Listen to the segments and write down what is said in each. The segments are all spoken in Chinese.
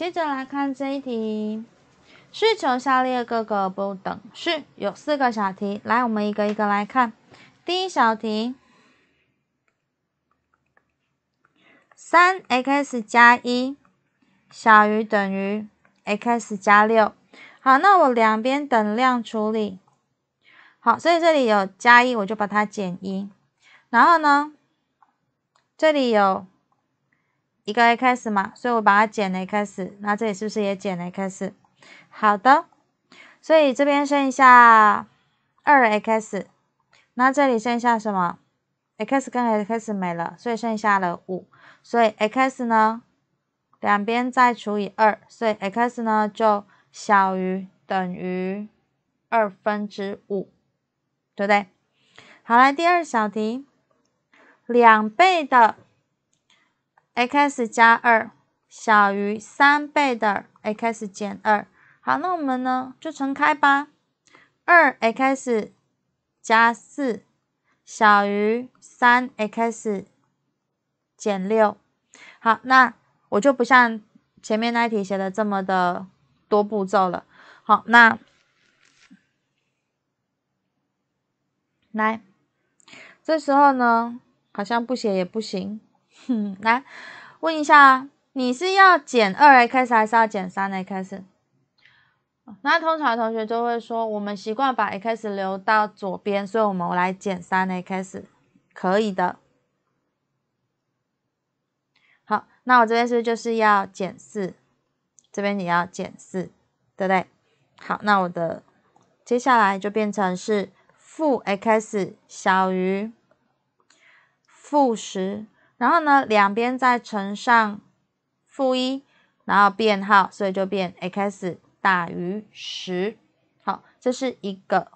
接着来看这一题，是求下列各个不等式。有四个小题，来，我们一个一个来看。第一小题，三 x 加一小于等于 x 加六。好，那我两边等量处理。好，所以这里有加一，我就把它减一。然后呢，这里有。一个 x 嘛，所以我把它减 x，那这里是不是也减 x？好的，所以这边剩下 2x，那这里剩下什么？x 跟 x 没了，所以剩下了5。所以 x 呢，两边再除以2，所以 x 呢就小于等于2分之五，对不对？好，来第二小题，两倍的。x 加二小于三倍的 x 减二，好，那我们呢就乘开吧，二 x 加四小于三 x 减六，好，那我就不像前面那一题写的这么的多步骤了，好，那来，这时候呢好像不写也不行。哼，来问一下，你是要减二 x 还是要减三 x？那通常同学就会说，我们习惯把 x 留到左边，所以我们来减三 x，可以的。好，那我这边是不是就是要减四？这边也要减四，对不对？好，那我的接下来就变成是负 x 小于负十。然后呢，两边再乘上负一，然后变号，所以就变 x 大于十。好，这是一个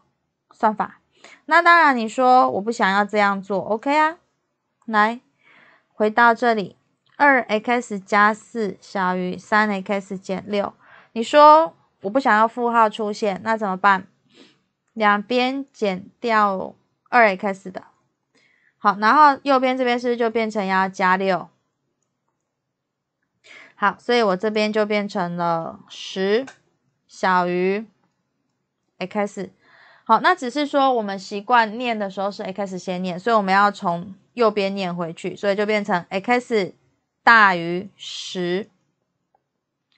算法。那当然，你说我不想要这样做，OK 啊？来，回到这里，二 x 加四小于三 x 减六。你说我不想要负号出现，那怎么办？两边减掉二 x 的。好，然后右边这边是不是就变成要加六？好，所以我这边就变成了十小于 x。好，那只是说我们习惯念的时候是 x 先念，所以我们要从右边念回去，所以就变成 x 大于十。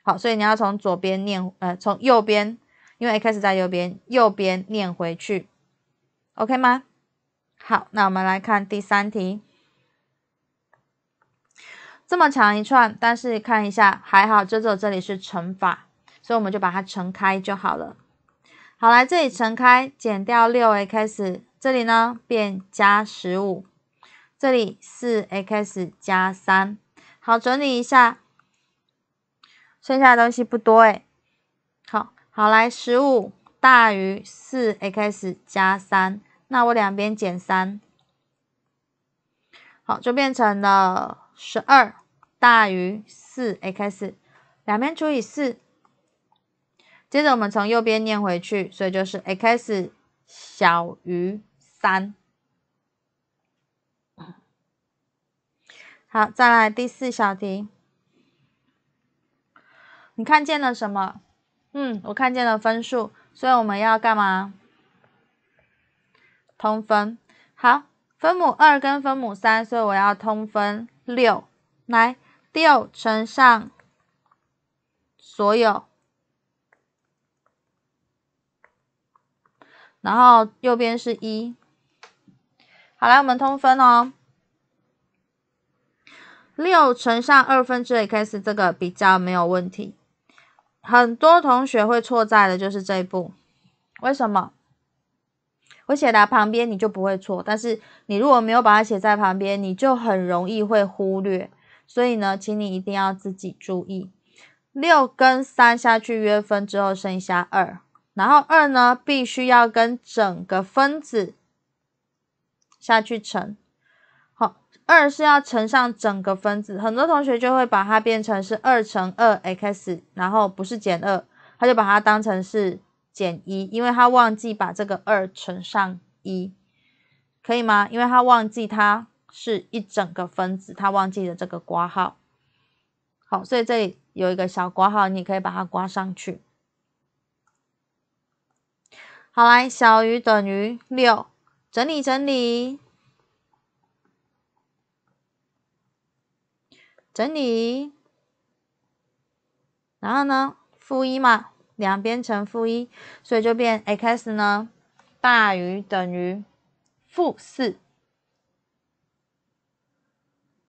好，所以你要从左边念，呃，从右边，因为 x 在右边，右边念回去，OK 吗？好，那我们来看第三题，这么长一串，但是看一下还好，这有这里是乘法，所以我们就把它乘开就好了。好，来这里乘开，减掉六 x，这里呢变加十五，这里四 x 加三，好，整理一下，剩下的东西不多哎。好好来，十五大于四 x 加三。那我两边减三，好，就变成了十二大于四 x，两边除以四，接着我们从右边念回去，所以就是 x 小于三。好，再来第四小题，你看见了什么？嗯，我看见了分数，所以我们要干嘛？通分，好，分母二跟分母三，所以我要通分六，来六乘上所有，然后右边是一，好来，我们通分哦，六乘上二分之 x，这个比较没有问题，很多同学会错在的就是这一步，为什么？我写在旁边，你就不会错。但是你如果没有把它写在旁边，你就很容易会忽略。所以呢，请你一定要自己注意。六跟三下去约分之后剩下二，然后二呢必须要跟整个分子下去乘。好，二是要乘上整个分子。很多同学就会把它变成是二乘二 x，然后不是减二，他就把它当成是。减一，因为他忘记把这个二乘上一，可以吗？因为他忘记它是一整个分子，他忘记了这个括号。好，所以这里有一个小括号，你可以把它挂上去。好，来小于等于六，整理整理，整理，然后呢，负一嘛。两边乘负一，所以就变 x 呢，大于等于负四。